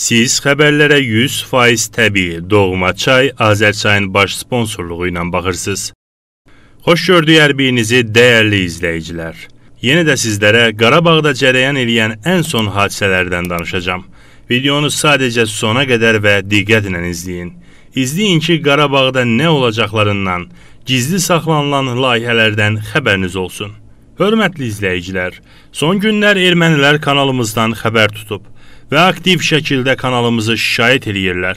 Siz xəbərlərə 100% təbii doğma çay Azərçayın baş sponsorluğu ilə baxırsınız. Xoş gördük hər birinizi dəyərli izləyicilər. Yenə də sizlərə Qarabağda cərəyan eləyən ən son hadisələrdən danışacağam. Videonu sadəcə sona qədər və diqqətlə izləyin. İzləyin ki, Qarabağda nə olacaqlarından, gizli saxlanılan layihələrdən xəbəriniz olsun. Hörmətli izləyicilər, son günlər ermənilər kanalımızdan xəbər tutub və aktiv şəkildə kanalımızı şikayət eləyirlər.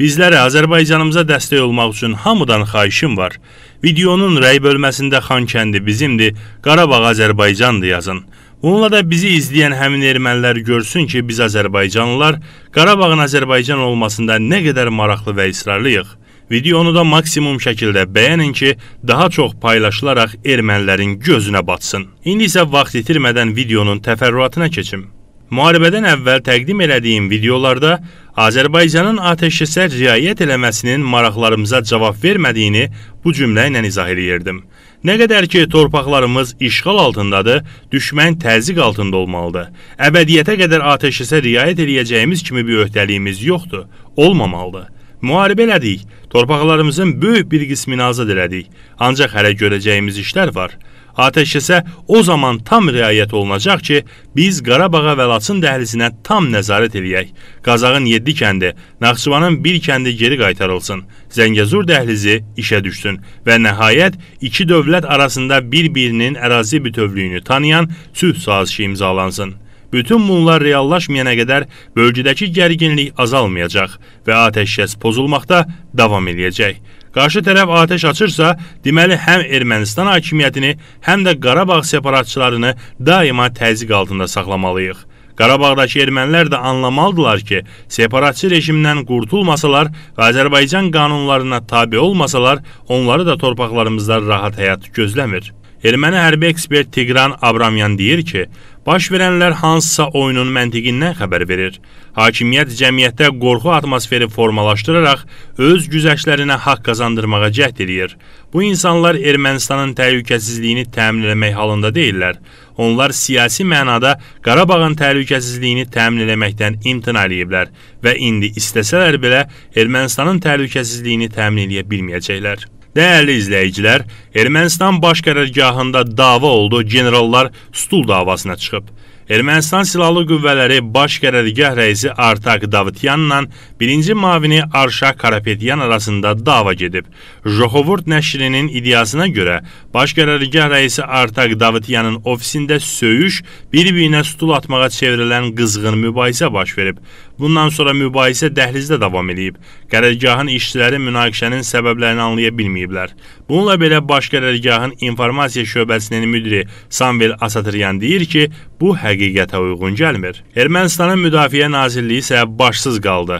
Bizlərə Azərbaycanımıza dəstək olmaq üçün hamıdan xahişim var. Videonun rəy bölməsində Xankəndi bizimdir, Qarabağ Azərbaycandır yazın. Bununla da bizi izləyən həmin ermənilər görsün ki, biz Azərbaycanlılar Qarabağın Azərbaycan olmasında nə qədər maraqlı və israrlıyıq. Videonu da maksimum şəkildə bəyənin ki, daha çox paylaşılaraq ermənilərin gözünə batsın. İndi isə vaxt itirmədən videonun təfərrüatına keçim müharibədən əvvəl təqdim elədiyim videolarda Azərbaycanın atəşkəsə riayət eləməsinin maraqlarımıza cavab vermədiyini bu cümlə ilə izah eləyirdim. Nə qədər ki torpaqlarımız işğal altındadır, düşmən təzyiq altında olmalıdır. Əbədiyyətə qədər atəşkəsə riayət eləyəcəyimiz kimi bir öhdəliyimiz yoxdur, olmamalıdır. Müharibə elədik, torpaqlarımızın böyük bir qismini azad elədik. Ancaq hələ görəcəyimiz işlər var. Atəşkəsə o zaman tam riayət olunacaq ki, biz Qarabağa və Laçın dəhlizinə tam nəzarət eləyək. Qazağın 7 kəndi, Naxçıvanın 1 kəndi geri qaytarılsın. Zəngəzur dəhlizi işə düşsün və nəhayət iki dövlət arasında bir-birinin ərazi bütövlüyünü tanıyan sülh sazişi imzalansın. Bütün bunlar reallaşmayana qədər bölgədəki gərginlik azalmayacaq və atəşkəs pozulmaqda davam eləyəcək. Qarşı tərəf atəş açırsa, deməli həm Ermənistan hakimiyyətini, həm də Qarabağ separatçılarını daima təzyiq altında saxlamalıyıq. Qarabağdakı ermənilər də anlamalıdırlar ki, separatçı rejimdən qurtulmasalar və Azərbaycan qanunlarına tabi olmasalar, onları da torpaqlarımızda rahat həyat gözləmir. Erməni hərbi ekspert Tigran Abramyan deyir ki, Baş verənlər hansısa oyunun məntiqindən xəbər verir. Hakimiyyət cəmiyyətdə qorxu atmosferi formalaşdıraraq öz güzəştlərinə haqq qazandırmağa cəhd eləyir. Bu insanlar Ermənistanın təhlükəsizliyini təmin etmək halında deyillər. Onlar siyasi mənada Qarabağın təhlükəsizliyini təmin etməkdən imtina eləyiblər və indi istəsələr belə Ermənistanın təhlükəsizliyini təmin edə bilməyəcəklər. Dəyərli izləyicilər, Ermənistan Baş Qərargahında dava oldu, generallar stul davasına çıxıb. Ermənistan Silahlı Qüvvələri Baş Qərargah rəisi Artak Davutyanla 1-ci mavini Arşaq Karapetyan arasında dava gedib. Joxovurt nəşrinin iddiasına görə Baş Qərargah rəisi Artak Davutyanın ofisində söyüş, bir-birinə stul atmağa çevrilən qızğın mübahisə baş verib. Bundan sonra mübahisə dəhlizdə davam eləyib. Qərargahın işçiləri münaqişənin səbəblərini anlaya bilməyiblər. Bununla belə Baş Qərargahın informasiya şöbəsinin müdiri Samvel Asatryan deyir ki, Bu həqiqətə uyğun gəlmir. Ermənistanın Müdafiə Nazirliyi isə başsız qaldı.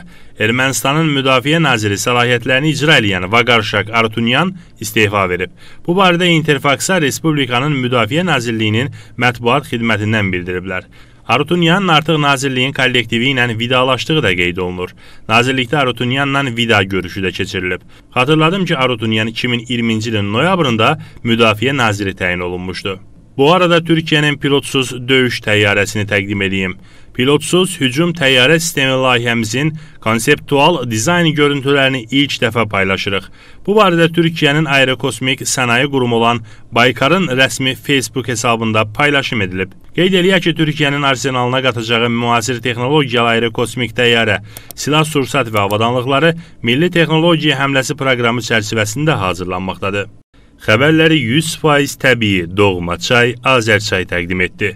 Ermənistanın Müdafiə naziri səlahiyyətlərini icra edən Vaqarşak Artunyan istefa verib. Bu barədə Interfaksa Respublikanın Müdafiə Nazirliyinin mətbuat xidmətindən bildiriblər. Arutunyanın artıq nazirliyin kollektivi ilə vidalaşdığı da qeyd olunur. Nazirlikdə Arutunyanla vida görüşü də keçirilib. Xatırladım ki, Arutunyan 2020-ci ilin noyabrında müdafiə naziri təyin olunmuşdu. Bu arada Türkiyənin pilotsuz döyüş təyyarəsini təqdim edeyim. Pilotsuz hücum təyyarə sistemi layihəmizin konseptual dizayn görüntülərini ilk dəfə paylaşırıq. Bu barədə Türkiyənin aerokosmik sənaye qurumu olan Baykarın rəsmi Facebook hesabında paylaşım edilib. Qeyd eləyək ki, Türkiyənin arsenalına qatacağı müasir texnologiyalı aerokosmik təyyarə, silah sursat və avadanlıqları milli texnologiya həmləsi proqramı çərçivəsində hazırlanmaqdadır. Xəbərləri 100% təbii Doğma Çay Azərçay təqdim etdi.